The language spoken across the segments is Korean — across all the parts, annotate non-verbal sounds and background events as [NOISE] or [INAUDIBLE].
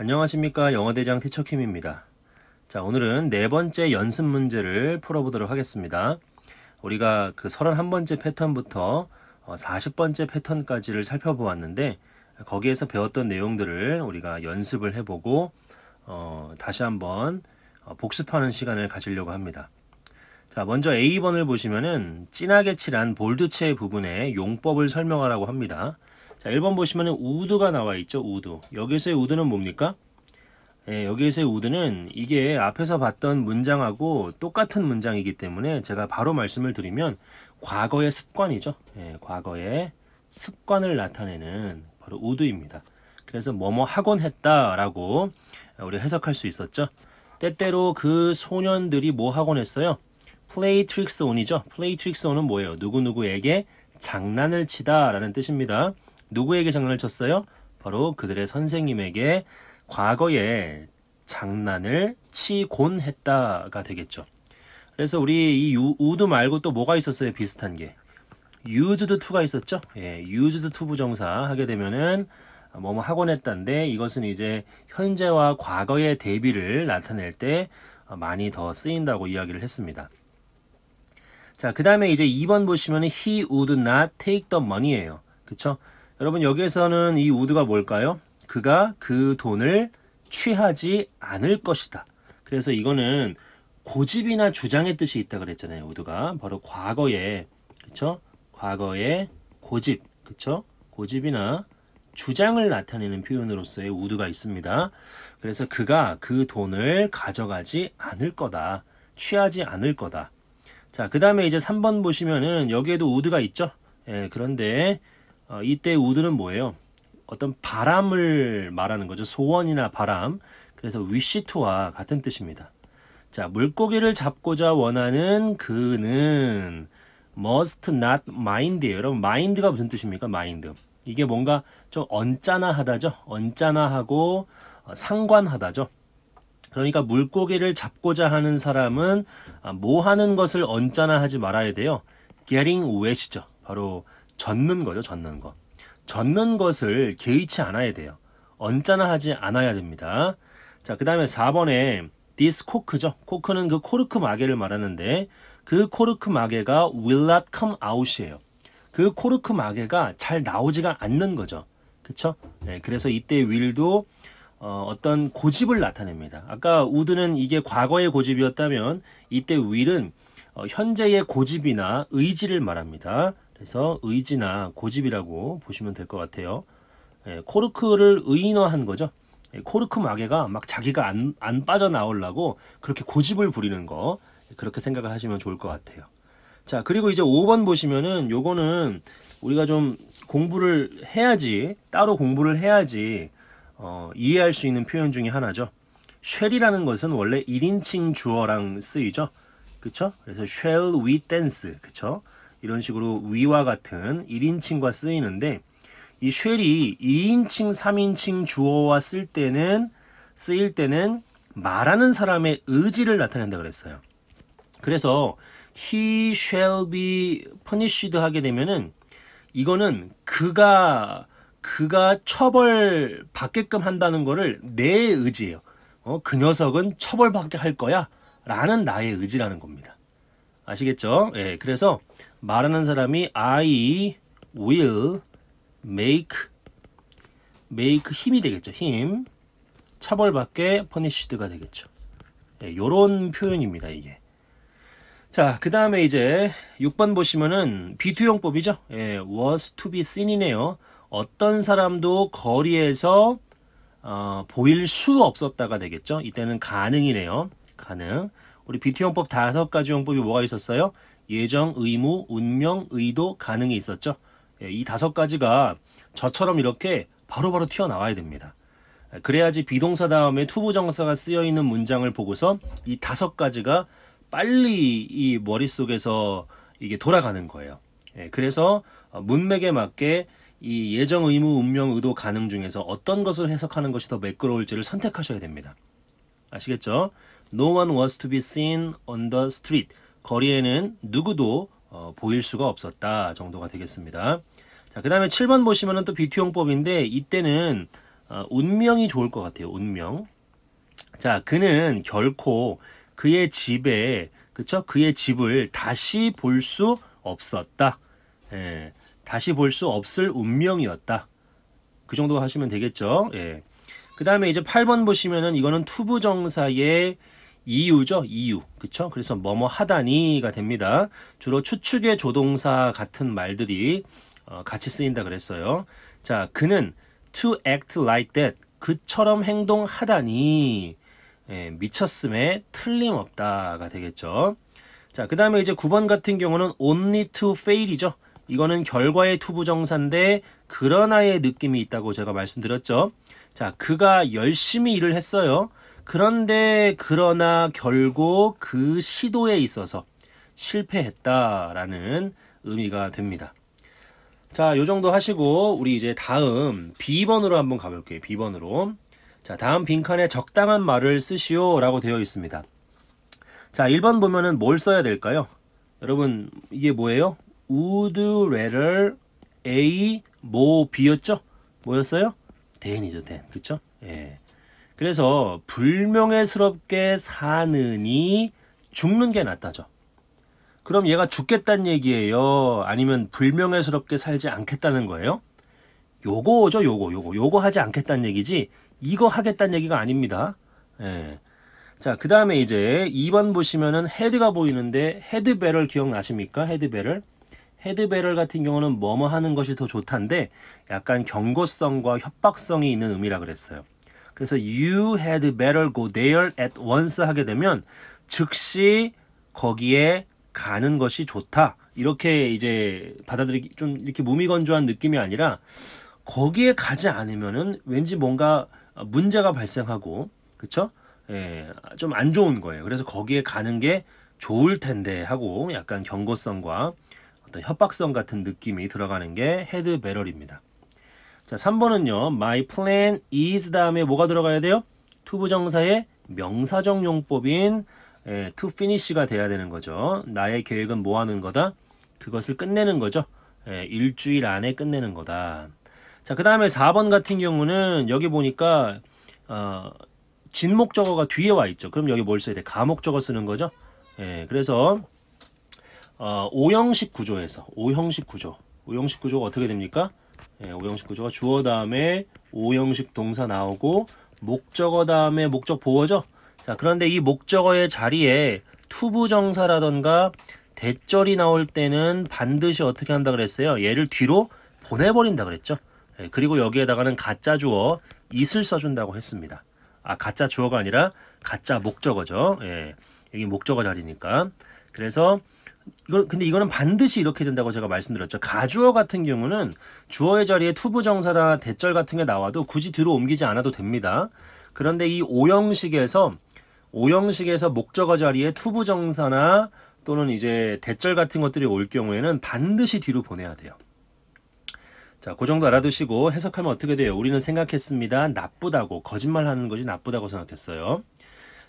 안녕하십니까 영어대장 티처킴입니다. 자 오늘은 네 번째 연습 문제를 풀어보도록 하겠습니다. 우리가 그 31번째 패턴부터 40번째 어, 패턴까지를 살펴보았는데 거기에서 배웠던 내용들을 우리가 연습을 해보고 어, 다시 한번 어, 복습하는 시간을 가지려고 합니다. 자 먼저 A번을 보시면은 진하게 칠한 볼드체 부분의 용법을 설명하라고 합니다. 자, 1번 보시면은 우드가 나와 있죠. 우드. 여기서의 우드는 뭡니까? 예, 여기에서의 우드는 이게 앞에서 봤던 문장하고 똑같은 문장이기 때문에 제가 바로 말씀을 드리면 과거의 습관이죠. 예, 과거의 습관을 나타내는 바로 우드입니다. 그래서 뭐뭐 하곤 했다라고 우리 해석할 수 있었죠. 때때로 그 소년들이 뭐 하곤 했어요? 플레이 트릭스 온이죠. 플레이 트릭스 온은 뭐예요? 누구누구에게 장난을 치다라는 뜻입니다. 누구에게 장난을 쳤어요? 바로 그들의 선생님에게 과거에 장난을 치곤 했다가 되겠죠. 그래서 우리 이 우드 말고 또 뭐가 있었어요? 비슷한 게. 유즈드 투가 있었죠. 예, used 부정사 하게 되면은 뭐뭐 하곤 뭐 했다인데 이것은 이제 현재와 과거의 대비를 나타낼 때 많이 더 쓰인다고 이야기를 했습니다. 자, 그 다음에 이제 2번 보시면 he would not take the money예요. 그쵸? 여러분 여기에서는 이 우드가 뭘까요? 그가 그 돈을 취하지 않을 것이다. 그래서 이거는 고집이나 주장의 뜻이 있다 그랬잖아요. 우드가 바로 과거에 그쵸? 과거의 고집 그쵸? 고집이나 주장을 나타내는 표현으로서의 우드가 있습니다. 그래서 그가 그 돈을 가져가지 않을 거다. 취하지 않을 거다. 자, 그 다음에 이제 3번 보시면은 여기에도 우드가 있죠? 예, 그런데 어, 이때 우드는 뭐예요? 어떤 바람을 말하는 거죠. 소원이나 바람. 그래서 위시투와 같은 뜻입니다. 자, 물고기를 잡고자 원하는 그는 must not mind. 여러분, mind가 무슨 뜻입니까? mind. 이게 뭔가 좀 언짢아하다죠. 언짢아하고 어, 상관하다죠. 그러니까 물고기를 잡고자 하는 사람은 아, 뭐 하는 것을 언짢아하지 말아야 돼요. getting wet이죠. 바로 젖는 거죠, 젓는 거. 젓는 것을 개의치 않아야 돼요. 언짢아 하지 않아야 됩니다. 자, 그 다음에 4번에 디스 코크죠. 코크는 그 코르크 마개를 말하는데 그 코르크 마개가 will not come out이에요. 그 코르크 마개가 잘 나오지가 않는 거죠. 그쵸? 네, 그래서 이때 will도 어, 떤 고집을 나타냅니다. 아까 우드는 이게 과거의 고집이었다면 이때 will은 어, 현재의 고집이나 의지를 말합니다. 그래서 의지나 고집이라고 보시면 될 것 같아요. 예, 코르크를 의인화한 거죠. 예, 코르크 마개가 막 자기가 안, 안 빠져나오려고 그렇게 고집을 부리는 거 예, 그렇게 생각을 하시면 좋을 것 같아요. 자 그리고 이제 5번 보시면은 요거는 우리가 좀 공부를 해야지 따로 공부를 해야지 어, 이해할 수 있는 표현 중에 하나죠. 쉘이라는 것은 원래 1인칭 주어랑 쓰이죠. 그쵸? 그래서 쉘 위 댄스 그쵸? 이런 식으로 위와 같은 1인칭과 쓰이는데 이 쉘이 2인칭, 3인칭 주어와 쓸 때는 쓰일 때는 말하는 사람의 의지를 나타낸다 그랬어요. 그래서 he shall be punished 하게 되면은 이거는 그가 그가 처벌 받게끔 한다는 거를 내 의지예요. 어, 그 녀석은 처벌받게 할 거야. 라는 나의 의지라는 겁니다. 아시겠죠? 예, 그래서 말하는 사람이 I will make make 힘이 되겠죠. 힘 차벌받게 punished가 되겠죠. 이 예, 요런 표현입니다. 이게 자, 그 다음에 이제 6번 보시면은 비투용법이죠. 예, was to be seen이네요. 어떤 사람도 거리에서 어, 보일 수 없었다가 되겠죠. 이때는 가능이네요. 가능. 우리 비투용법 다섯 가지 용법이 뭐가 있었어요? 예정, 의무, 운명, 의도, 가능이 있었죠. 예, 이 다섯 가지가 저처럼 이렇게 바로바로 바로 튀어나와야 됩니다. 예, 그래야지 비동사 다음에 투부정사가 쓰여 있는 문장을 보고서 이 다섯 가지가 빨리 이 머릿속에서 이게 돌아가는 거예요. 예, 그래서 어, 문맥에 맞게 이 예정, 의무, 운명, 의도, 가능 중에서 어떤 것을 해석하는 것이 더 매끄러울지를 선택하셔야 됩니다. 아시겠죠? No one was to be seen on the street. 거리에는 누구도 어, 보일 수가 없었다 정도가 되겠습니다. 자, 그 다음에 7번 보시면은 또 비투용법인데 이때는 어, 운명이 좋을 것 같아요. 운명. 자, 그는 결코 그의 집에 그쵸? 그의 집을 다시 볼 수 없었다. 예, 다시 볼 수 없을 운명이었다. 그 정도 하시면 되겠죠. 예. 그 다음에 이제 8번 보시면은 이거는 투부정사의 이유죠. 이유. 그쵸 그래서 뭐뭐 하다니가 됩니다. 주로 추측의 조동사 같은 말들이 어, 같이 쓰인다 그랬어요. 자, 그는 to act like that 그처럼 행동하다니 예, 미쳤음에 틀림없다가 되겠죠. 자, 그 다음에 이제 9번 같은 경우는 only to fail이죠. 이거는 결과의 투부정사인데 그러나의 느낌이 있다고 제가 말씀드렸죠. 자, 그가 열심히 일을 했어요. 그런데 그러나 결국 그 시도에 있어서 실패했다라는 의미가 됩니다. 자, 요 정도 하시고 우리 이제 다음 B번으로 한번 가볼게요. B번으로. 자, 다음 빈칸에 적당한 말을 쓰시오라고 되어 있습니다. 자, 1번 보면은 뭘 써야 될까요? 여러분, 이게 뭐예요? would rather a 뭐 b였죠? 뭐였어요? t 이죠 t 그렇죠? 예. 그래서 불명예스럽게 사느니 죽는 게 낫다죠. 그럼 얘가 죽겠다는 얘기예요. 아니면 불명예스럽게 살지 않겠다는 거예요? 요거죠, 요거, 요거, 요거 하지 않겠다는 얘기지. 이거 하겠다는 얘기가 아닙니다. 예. 자, 그 다음에 이제 2번 보시면은 헤드가 보이는데 헤드 베럴 기억나십니까? 헤드 베럴 헤드 베럴 같은 경우는 뭐뭐 하는 것이 더좋다는데 약간 경고성과 협박성이 있는 의미라 그랬어요. 그래서 you had better go there at once 하게 되면 즉시 거기에 가는 것이 좋다. 이렇게 이제 받아들이기 좀 이렇게 무미건조한 느낌이 아니라 거기에 가지 않으면은 왠지 뭔가 문제가 발생하고 그렇죠? 예, 좀 안 좋은 거예요. 그래서 거기에 가는 게 좋을 텐데 하고 약간 경고성과 어떤 협박성 같은 느낌이 들어가는 게 헤드 배럴입니다. 자, 3번은요. My plan is 다음에 뭐가 들어가야 돼요? 투부정사의 명사적 용법인 예, to finish가 돼야 되는 거죠. 나의 계획은 뭐 하는 거다? 그것을 끝내는 거죠. 예, 일주일 안에 끝내는 거다. 자, 그 다음에 4번 같은 경우는 여기 보니까 어, 진목적어가 뒤에 와 있죠. 그럼 여기 뭘 써야 돼? 가목적어 쓰는 거죠. 예, 그래서 어, 오형식 구조에서 5형식 구조 5형식 구조가 어떻게 됩니까? 예, 5형식 구조가 주어 다음에 5형식 동사 나오고 목적어 다음에 목적 보어죠. 자, 그런데 이 목적어의 자리에 투부정사라던가 대절이 나올 때는 반드시 어떻게 한다 그랬어요? 얘를 뒤로 보내버린다 그랬죠. 예, 그리고 여기에다가는 가짜 주어 이슬 써준다고 했습니다. 아, 가짜 주어가 아니라 가짜 목적어죠. 예, 여기 목적어 자리니까. 그래서 이거 근데 이거는 반드시 이렇게 된다고 제가 말씀드렸죠. 가주어 같은 경우는 주어의 자리에 투부 정사나 대절 같은 게 나와도 굳이 들어 옮기지 않아도 됩니다. 그런데 이 오형식에서 오형식에서 목적어 자리에 투부 정사나 또는 이제 대절 같은 것들이 올 경우에는 반드시 뒤로 보내야 돼요. 자, 그 정도 알아두시고 해석하면 어떻게 돼요? 우리는 생각했습니다. 나쁘다고 거짓말하는 것이 나쁘다고 생각했어요.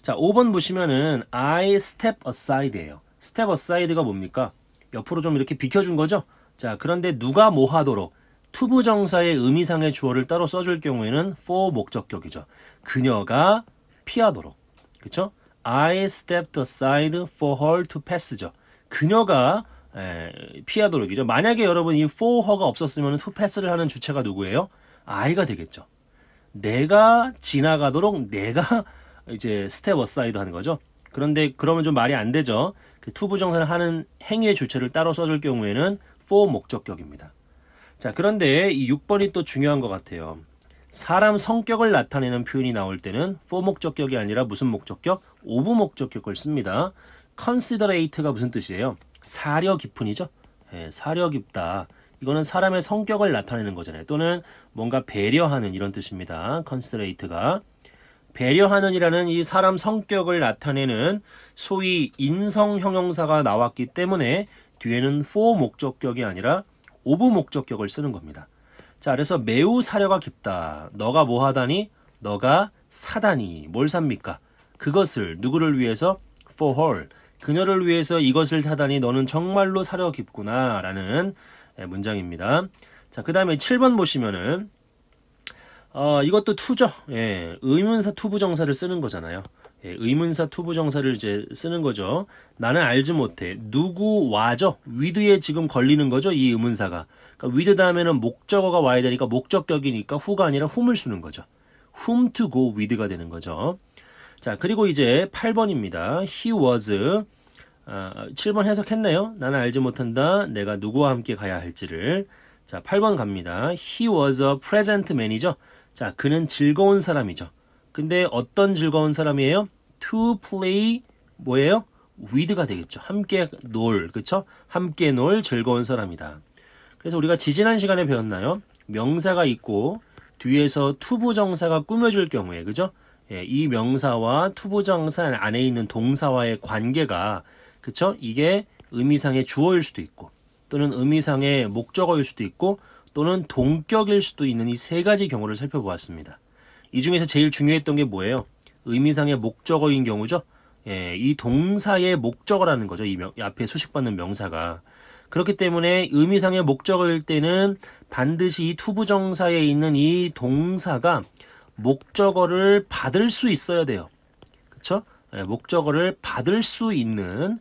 자, 5번 보시면은 I step aside예요. 스텝 어사이드가 뭡니까? 옆으로 좀 이렇게 비켜준 거죠? 자, 그런데 누가 뭐 하도록 투부 정사의 의미상의 주어를 따로 써줄 경우에는 for 목적격이죠. 그녀가 피하도록. 그쵸? I stepped aside for her to pass죠. 그녀가 에, 피하도록이죠. 만약에 여러분 이 for her가 없었으면 to pass를 하는 주체가 누구예요? I가 되겠죠. 내가 지나가도록 내가 [LAUGHS] 이제 스텝 어사이드 하는 거죠. 그런데 그러면 좀 말이 안 되죠. 그 to 부정사를 하는 행위의 주체를 따로 써줄 경우에는 for 목적격입니다. 자, 그런데 이 6번이 또 중요한 것 같아요. 사람 성격을 나타내는 표현이 나올 때는 for 목적격이 아니라 무슨 목적격? of 목적격을 씁니다. considerate가 무슨 뜻이에요? 사려 깊은이죠. 예, 사려 깊다. 이거는 사람의 성격을 나타내는 거잖아요. 또는 뭔가 배려하는 이런 뜻입니다. considerate가. 배려하는이라는 이 사람 성격을 나타내는 소위 인성 형용사가 나왔기 때문에 뒤에는 for 목적격이 아니라 of 목적격을 쓰는 겁니다. 자, 그래서 매우 사려가 깊다. 너가 뭐 하다니? 너가 사다니. 뭘 삽니까? 그것을 누구를 위해서? for her. 그녀를 위해서 이것을 사다니 너는 정말로 사려 깊구나 라는 문장입니다. 자, 그 다음에 7번 보시면은 어, 이것도 투죠. 예, 의문사 투부정사를 쓰는 거잖아요. 예, 의문사 투부정사를 이제 쓰는 거죠. 나는 알지 못해. 누구와죠? 위드에 지금 걸리는 거죠. 이 의문사가. 그러니까 위드 다음에는 목적어가 와야 되니까 목적격이니까 후가 아니라 훔을 쓰는 거죠. 훔 to go with가 되는 거죠. 자, 그리고 이제 8번입니다. he was 아, 7번 해석했네요. 나는 알지 못한다. 내가 누구와 함께 가야 할지를. 자, 8번 갑니다. he was a present man이죠. 자, 그는 즐거운 사람이죠. 근데 어떤 즐거운 사람이에요? to play 뭐예요? with가 되겠죠. 함께 놀, 그쵸 함께 놀 즐거운 사람이다. 그래서 우리가 지지난 시간에 배웠나요? 명사가 있고 뒤에서 투부정사가 꾸며줄 경우에, 그죠? 예, 이 명사와 투부정사 안에 있는 동사와의 관계가, 그쵸? 이게 의미상의 주어일 수도 있고, 또는 의미상의 목적어일 수도 있고, 또는 동격일 수도 있는 이 세 가지 경우를 살펴보았습니다. 이 중에서 제일 중요했던 게 뭐예요? 의미상의 목적어인 경우죠. 예, 이 동사의 목적어라는 거죠. 이 명, 앞에 수식받는 명사가. 그렇기 때문에 의미상의 목적어일 때는 반드시 이 투부정사에 있는 이 동사가 목적어를 받을 수 있어야 돼요. 그렇 예, 목적어를 받을 수 있는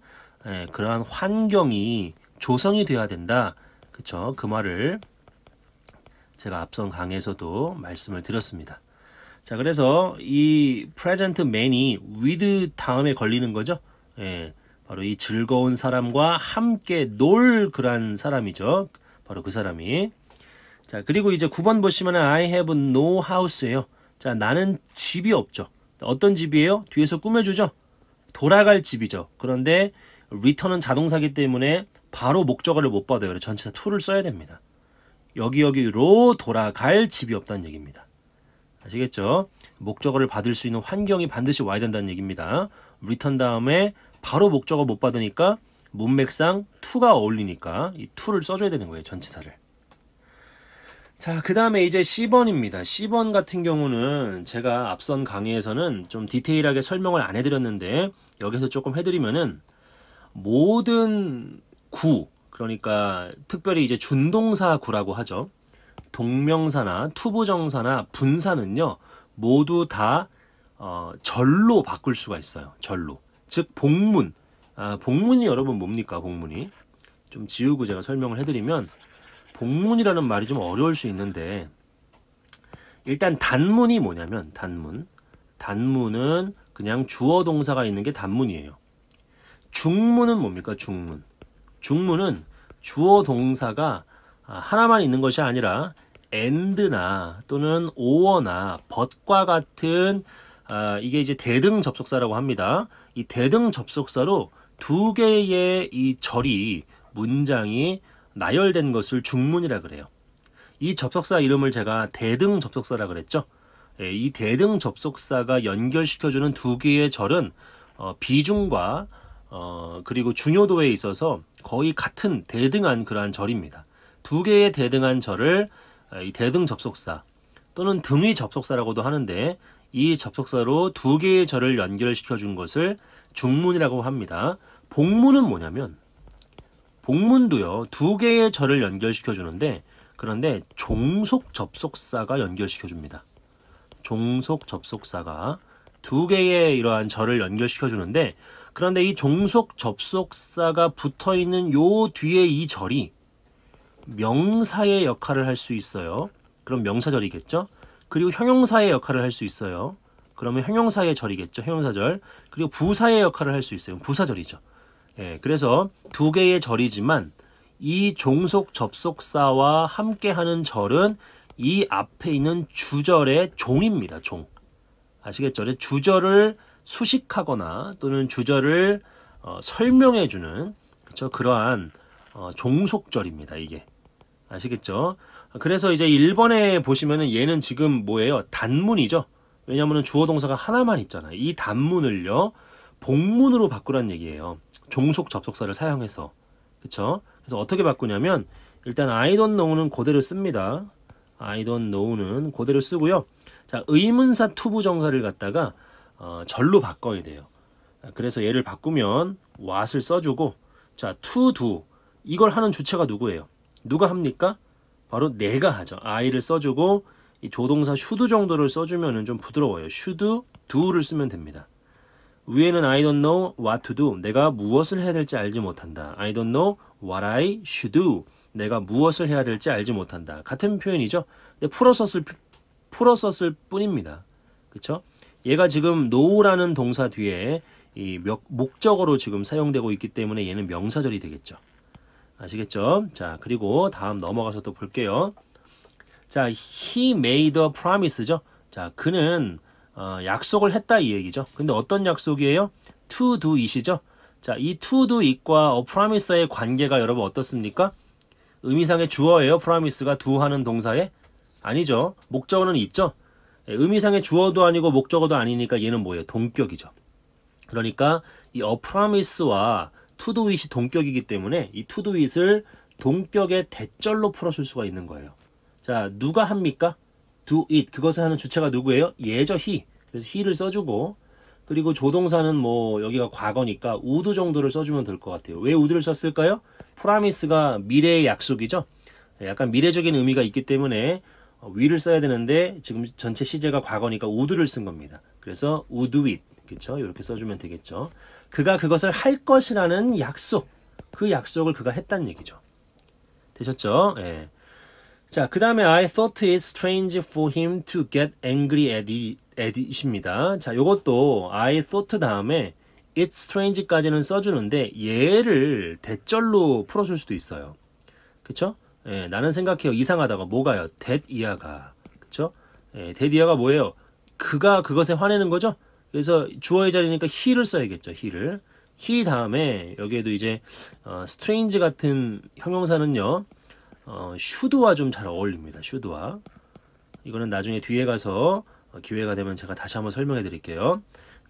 예, 그러한 환경이 조성이 돼야 된다. 그쵸그 말을 제가 앞선 강에서도 말씀을 드렸습니다. 자, 그래서 이 present man이 with 다음에 걸리는 거죠. 예, 바로 이 즐거운 사람과 함께 놀 그런 사람이죠. 바로 그 사람이. 자, 그리고 이제 9번 보시면 I have no house예요. 자, 나는 집이 없죠. 어떤 집이에요? 뒤에서 꾸며주죠. 돌아갈 집이죠. 그런데 return은 자동사기 때문에 바로 목적어를 못 받아요. 전체사 to를 써야 됩니다. 여기 여기로 돌아갈 집이 없다는 얘기입니다. 아시겠죠? 목적어를 받을 수 있는 환경이 반드시 와야 된다는 얘기입니다. 리턴 다음에 바로 목적어 못 받으니까 문맥상 투가 어울리니까 이 투를 써줘야 되는 거예요. 전체사를 자, 그 다음에 이제 C번입니다. C번 같은 경우는 제가 앞선 강의에서는 좀 디테일하게 설명을 안 해드렸는데 여기서 조금 해드리면은 모든 구, 그러니까 특별히 이제 준동사구라고 하죠. 동명사나 투보정사나 분사는요. 모두 다 어, 절로 바꿀 수가 있어요. 절로. 즉 복문. 아, 복문이 여러분 뭡니까? 복문이. 좀 지우고 제가 설명을 해드리면 복문이라는 말이 좀 어려울 수 있는데 일단 단문이 뭐냐면 단문. 단문은 그냥 주어 동사가 있는 게 단문이에요. 중문은 뭡니까? 중문. 중문은 주어 동사가 아, 하나만 있는 것이 아니라 and나 또는 or나 but과 같은 아, 이게 이제 대등 접속사라고 합니다. 이 대등 접속사로 두 개의 이 절이 문장이 나열된 것을 중문이라 그래요. 이 접속사 이름을 제가 대등 접속사라 그랬죠. 예, 이 대등 접속사가 연결시켜주는 두 개의 절은 어, 비중과 어, 그리고 중요도에 있어서 거의 같은 대등한 그러한 절입니다. 두 개의 대등한 절을 어, 이 대등 접속사 또는 등위 접속사라고도 하는데 이 접속사로 두 개의 절을 연결시켜 준 것을 중문이라고 합니다. 복문은 뭐냐면 복문도요 두 개의 절을 연결시켜 주는데 그런데 종속 접속사가 연결시켜 줍니다. 종속 접속사가 두 개의 이러한 절을 연결시켜 주는데 그런데 이 종속 접속사가 붙어 있는 요 뒤에 이 절이 명사의 역할을 할 수 있어요. 그럼 명사절이겠죠? 그리고 형용사의 역할을 할 수 있어요. 그러면 형용사의 절이겠죠. 형용사절. 그리고 부사의 역할을 할 수 있어요. 부사절이죠. 예, 그래서 두 개의 절이지만 이 종속 접속사와 함께하는 절은 이 앞에 있는 주절의 종입니다. 종. 아시겠죠? 주절을 수식하거나 또는 주절을 어, 설명해주는 그쵸? 그러한 어, 종속절입니다. 이게 아시겠죠? 그래서 이제 1번에 보시면은 얘는 지금 뭐예요? 단문이죠. 왜냐하면 주어 동사가 하나만 있잖아요. 이 단문을요 복문으로 바꾸란 얘기예요. 종속 접속사를 사용해서 그쵸? 그래서 어떻게 바꾸냐면 일단 I don't know는 그대로 씁니다. I don't know는 그대로 쓰고요. 자 의문사 투부정사를 갖다가 어, 절로 바꿔야 돼요. 그래서 얘를 바꾸면 what을 써주고 자 to do 이걸 하는 주체가 누구예요? 누가 합니까? 바로 내가 하죠. I를 써주고 이 조동사 should 정도를 써주면 좀 부드러워요. should, do를 쓰면 됩니다. 위에는 I don't know what to do. 내가 무엇을 해야 될지 알지 못한다. I don't know what I should do. 내가 무엇을 해야 될지 알지 못한다. 같은 표현이죠. 근데 풀어 썼을, 풀어 썼을 뿐입니다. 그쵸? 얘가 지금 노 o 라는 동사 뒤에 이 목적어로 지금 사용되고 있기 때문에 얘는 명사절이 되겠죠. 아시겠죠? 자, 그리고 다음 넘어가서 또 볼게요. 자, he made a promise죠. 자, 그는 어, 약속을 했다 이 얘기죠. 근데 어떤 약속이에요? to do it이죠. 자, 이 to do it과 a promise의 관계가 여러분 어떻습니까? 의미상의 주어예요. promise가 do 하는 동사에? 아니죠. 목적어는 있죠. 예, 의미상의 주어도 아니고 목적어도 아니니까 얘는 뭐예요? 동격이죠. 그러니까 이 a promise와 to do it이 동격이기 때문에 이 to do it을 동격의 대절로 풀어줄 수가 있는 거예요. 자, 누가 합니까? do it. 그것을 하는 주체가 누구예요? 예저 he. 그래서 he를 써주고 그리고 조동사는 뭐 여기가 과거니까 우드 정도를 써주면 될 것 같아요. 왜 우드를 썼을까요? 프라미스가 미래의 약속이죠. 예, 약간 미래적인 의미가 있기 때문에 어, 위를 써야 되는데 지금 전체 시제가 과거니까 우드를 쓴 겁니다. 그래서 우드 윗 그렇죠? 이렇게 써주면 되겠죠. 그가 그것을 할 것이라는 약속 그 약속을 그가 했다는 얘기죠. 되셨죠? 예. 자, 그 다음에 I thought it strange for him to get angry at, it, at it입니다. 자, 요것도 I thought 다음에 it strange까지는 써주는데 얘를 대절로 풀어줄 수도 있어요. 그렇죠 예, 나는 생각해요. 이상하다가 뭐가요? 데디아가 그렇죠? 예, 댓이야가 뭐예요? 그가 그것에 화내는 거죠? 그래서 주어의 자리니까 he를 써야겠죠. he를. h 다음에 여기에도 이제 어, s t r a n 같은 형용사는요. 어, s h 와좀 잘 어울립니다. 슈드와 이거는 나중에 뒤에 가서 어, 기회가 되면 제가 다시 한번 설명해 드릴게요.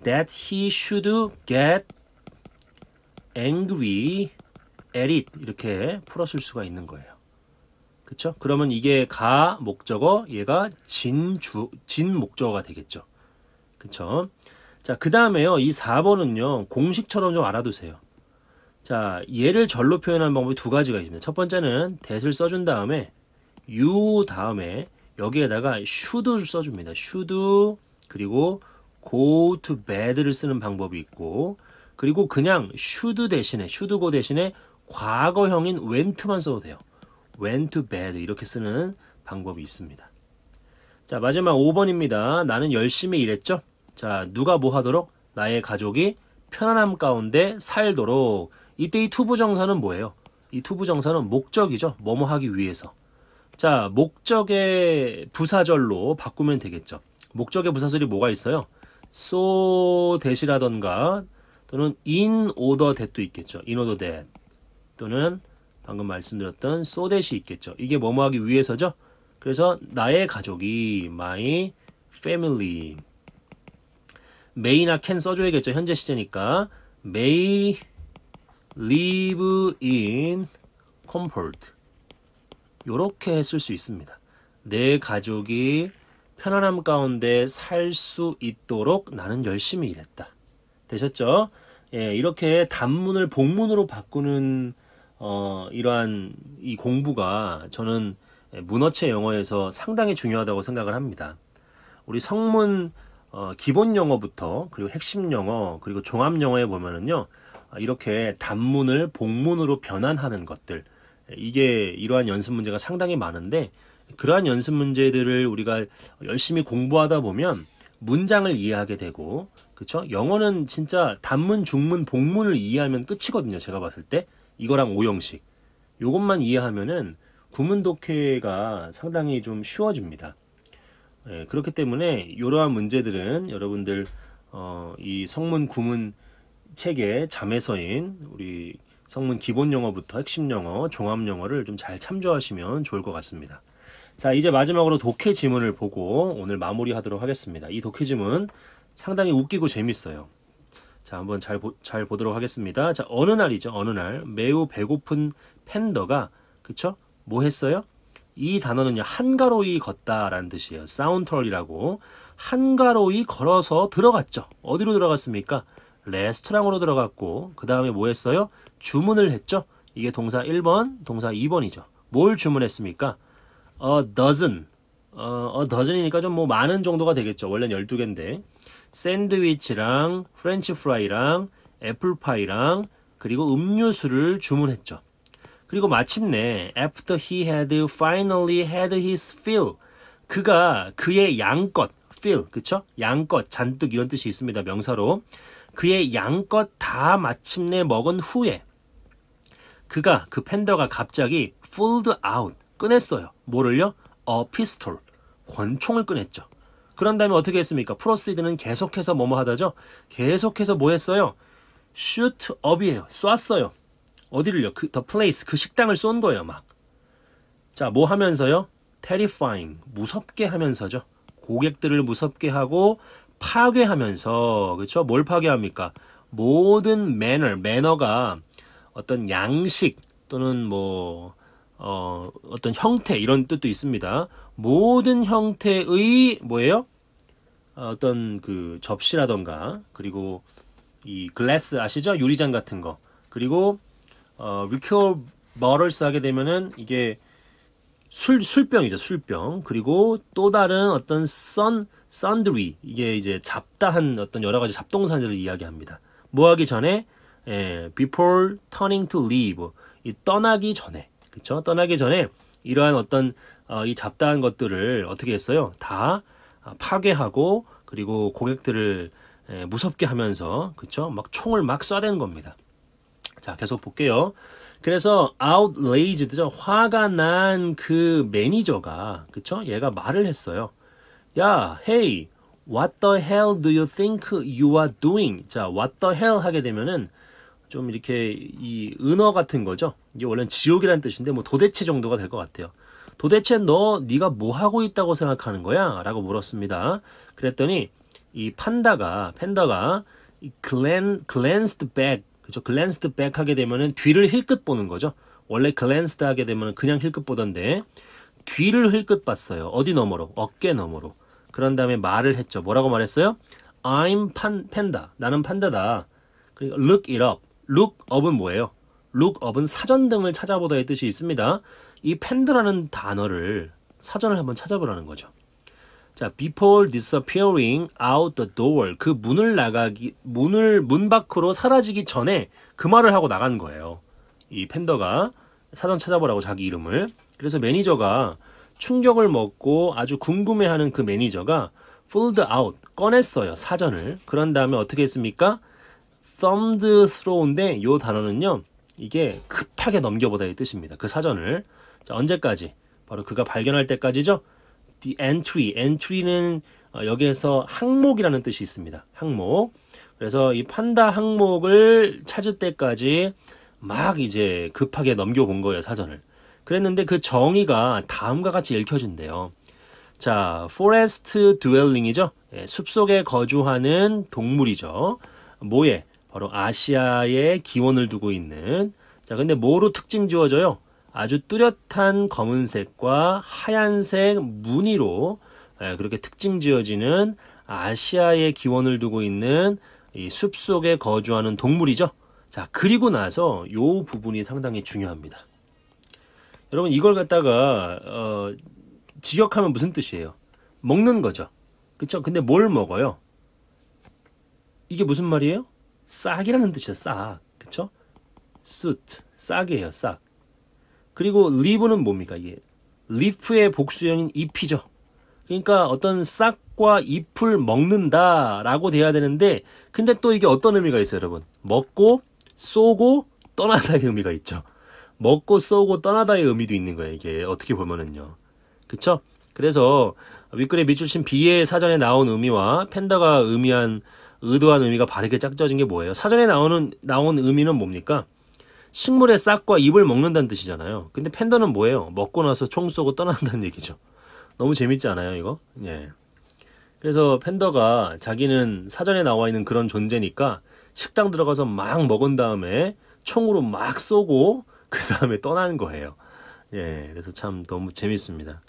That he should get angry at it 이렇게 풀었을 수가 있는 거예요. 그렇죠? 그러면 이게 가 목적어, 얘가 진주 진 목적어가 되겠죠. 그렇죠? 자, 그다음에요. 이 4번은요. 공식처럼 좀 알아두세요. 자, 얘를 절로 표현하는 방법이 두 가지가 있습니다. 첫 번째는 대를 써준 다음에 유 다음에 여기에다가 should를 써줍니다. should 그리고 go to bed를 쓰는 방법이 있고 그리고 그냥 should 대신에 should go 대신에 과거형인 went만 써도 돼요. went to bed 이렇게 쓰는 방법이 있습니다. 자 마지막 5번입니다. 나는 열심히 일했죠. 자 누가 뭐 하도록 나의 가족이 편안함 가운데 살도록 이때 이 투부정사는 뭐예요? 이 투부정사는 목적이죠. 뭐뭐 하기 위해서. 자 목적의 부사절로 바꾸면 되겠죠. 목적의 부사절이 뭐가 있어요? so 대시라던가 또는 in order that도 있겠죠. in order that 또는 방금 말씀드렸던 소댓이 있겠죠. 이게 뭐뭐 하기 위해서죠. 그래서 나의 가족이 my family may나 can 써줘야겠죠. 현재 시제니까 may live in comfort 요렇게 쓸 수 있습니다. 내 가족이 편안함 가운데 살 수 있도록 나는 열심히 일했다. 되셨죠? 예, 이렇게 단문을 복문으로 바꾸는 어, 이러한 이 공부가 저는 문어체 영어에서 상당히 중요하다고 생각을 합니다. 우리 성문 어, 기본 영어부터 그리고 핵심 영어 그리고 종합 영어에 보면은요 이렇게 단문을 복문으로 변환하는 것들 이게 이러한 연습 문제가 상당히 많은데 그러한 연습 문제들을 우리가 열심히 공부하다 보면 문장을 이해하게 되고 그쵸 영어는 진짜 단문 중문 복문을 이해하면 끝이거든요 제가 봤을 때 이거랑 오형식 요것만 이해하면은 구문독해가 상당히 좀 쉬워집니다. 예, 그렇기 때문에 이러한 문제들은 여러분들 어, 이 성문 구문 책의 자매서인 우리 성문 기본 영어부터 핵심 영어, 종합 영어를 좀 잘 참조하시면 좋을 것 같습니다. 자, 이제 마지막으로 독해 지문을 보고 오늘 마무리하도록 하겠습니다. 이 독해 지문 상당히 웃기고 재밌어요. 자, 한번 잘, 보, 잘 보도록 하겠습니다. 자, 어느 날이죠. 어느 날. 매우 배고픈 팬더가, 그쵸? 뭐 했어요? 이 단어는요, 한가로이 걷다라는 뜻이에요. 사운털이라고. 한가로이 걸어서 들어갔죠. 어디로 들어갔습니까? 레스토랑으로 들어갔고, 그 다음에 뭐 했어요? 주문을 했죠. 이게 동사 1번, 동사 2번이죠. 뭘 주문했습니까? A 어, dozen. 어, a 어, dozen이니까 좀 뭐 많은 정도가 되겠죠. 원래는 12개인데. 샌드위치랑 프렌치 프라이랑 애플파이랑 그리고 음료수를 주문했죠. 그리고 마침내 after he had finally had his fill 그가 그의 양껏 fill 그쵸? 양껏 잔뜩 이런 뜻이 있습니다. 명사로 그의 양껏 다 마침내 먹은 후에 그가 그 팬더가 갑자기 pulled out 꺼냈어요. 뭐를요? a pistol 권총을 꺼냈죠. 그런 다음에 어떻게 했습니까? 프로시드는 계속해서 뭐뭐 하다죠? 계속해서 뭐 했어요? 슈트업이에요 쐈어요. 어디를요? 그, the place, 그 식당을 쏜 거예요, 막. 자, 뭐 하면서요? terrifying, 무섭게 하면서죠. 고객들을 무섭게 하고 파괴하면서, 그렇죠? 뭘 파괴합니까? 모든 매너, 매너가 어떤 양식 또는 뭐 어, 어떤 형태 이런 뜻도 있습니다. 모든 형태의 뭐예요? 어, 어떤 그 접시라던가 그리고 이 글래스 아시죠? 유리잔 같은 거. 그리고 어 리큐어 버럴스 하게 되면은 이게 술 술병이죠. 술병. 그리고 또 다른 어떤 썬 썬드리 이게 이제 잡다한 어떤 여러 가지 잡동사들을 이야기합니다. 뭐 하기 전에 예, before turning to leave 이 떠나기 전에 그쵸? 떠나기 전에 이러한 어떤 어, 이 잡다한 것들을 어떻게 했어요? 다 아, 파괴하고 그리고 고객들을 에, 무섭게 하면서 그쵸? 막 총을 막쏴대는 겁니다. 자 계속 볼게요. 그래서 outraged죠. 화가 난 그 매니저가 그쵸? 얘가 말을 했어요. 야, hey, what the hell do you think you are doing? 자, what the hell 하게 되면은 좀 이렇게 이 은어 같은 거죠. 이게 원래는 지옥이란 뜻인데 뭐 도대체 정도가 될 것 같아요. 도대체 너 네가 뭐 하고 있다고 생각하는 거야? 라고 물었습니다. 그랬더니 이 판다가 팬더가 글랜 글랜스드 백 그죠? 글랜스드 백 하게 되면은 뒤를 힐끗 보는 거죠. 원래 글랜스드 하게 되면은 그냥 힐끗 보던데 뒤를 힐끗 봤어요. 어디 너머로? 어깨 너머로. 그런 다음에 말을 했죠. 뭐라고 말했어요? I'm 판, 팬다. 나는 판다다. 그러니까 look it up. 룩업은 뭐예요? 룩업은 사전 등을 찾아보다의 뜻이 있습니다. 이 팬드라는 단어를 사전을 한번 찾아보라는 거죠. 자, before disappearing out the door 그 문을 나가기 문을 문 밖으로 사라지기 전에 그 말을 하고 나간 거예요. 이 팬더가 사전 찾아보라고 자기 이름을 그래서 매니저가 충격을 먹고 아주 궁금해하는 그 매니저가 fold out 꺼냈어요 사전을 그런 다음에 어떻게 했습니까? 썸드스러운데 요 단어는요. 이게 급하게 넘겨보다의 뜻입니다. 그 사전을. 자, 언제까지? 바로 그가 발견할 때까지죠. The entry. entry는 어, 여기에서 항목이라는 뜻이 있습니다. 항목. 그래서 이 판다 항목을 찾을 때까지 막 이제 급하게 넘겨본 거예요, 사전을. 그랬는데 그 정의가 다음과 같이 읽혀진대요. 자, forest dwelling이죠. 예, 숲속에 거주하는 동물이죠. 뭐에? 바로 아시아의 기원을 두고 있는 자 근데 뭐로 특징 지어져요? 아주 뚜렷한 검은색과 하얀색 무늬로 예, 그렇게 특징 지어지는 아시아의 기원을 두고 있는 이 숲속에 거주하는 동물이죠. 자 그리고 나서 요 부분이 상당히 중요합니다. 여러분 이걸 갖다가 어, 직역하면 무슨 뜻이에요? 먹는 거죠. 그렇죠? 근데 뭘 먹어요? 이게 무슨 말이에요? 싹이라는 뜻이에요. 싹. 그쵸? suit. 싹이에요. 싹. 그리고 live는 뭡니까? 이게 leaf의 복수형인 잎이죠. 그러니까 어떤 싹과 잎을 먹는다 라고 돼야 되는데 근데 또 이게 어떤 의미가 있어요 여러분 먹고 쏘고 떠나다의 의미가 있죠 먹고 쏘고 떠나다의 의미도 있는 거예요 이게 어떻게 보면은요 그쵸 그래서 윗글에 밑줄 친 비의 사전에 나온 의미와 팬더가 의미한 의도한 의미가 바르게 짝져진 게 뭐예요? 사전에 나오는 나온 의미는 뭡니까? 식물의 싹과 잎을 먹는다는 뜻이잖아요. 근데 팬더는 뭐예요? 먹고 나서 총 쏘고 떠난다는 얘기죠. 너무 재밌지 않아요, 이거? 예. 그래서 팬더가 자기는 사전에 나와 있는 그런 존재니까 식당 들어가서 막 먹은 다음에 총으로 막 쏘고 그 다음에 떠난 거예요. 예, 그래서 참 너무 재밌습니다.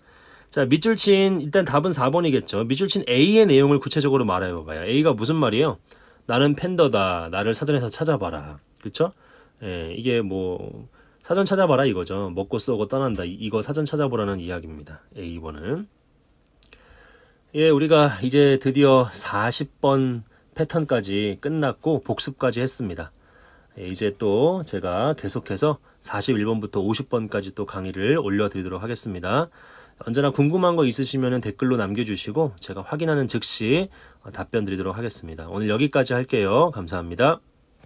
자, 밑줄 친 일단 답은 4번이겠죠. 밑줄 친 A의 내용을 구체적으로 말해 봐봐요. A가 무슨 말이에요? 나는 팬더다. 나를 사전에서 찾아봐라. 그쵸 예, 이게 뭐 사전 찾아봐라 이거죠. 먹고 쓰고 떠난다. 이거 사전 찾아보라는 이야기입니다. A번은. 예, 우리가 이제 드디어 40번 패턴까지 끝났고 복습까지 했습니다. 예, 이제 또 제가 계속해서 41번부터 50번까지 또 강의를 올려드리도록 하겠습니다. 언제나 궁금한 거 있으시면 댓글로 남겨주시고 제가 확인하는 즉시 어, 답변 드리도록 하겠습니다. 오늘 여기까지 할게요. 감사합니다.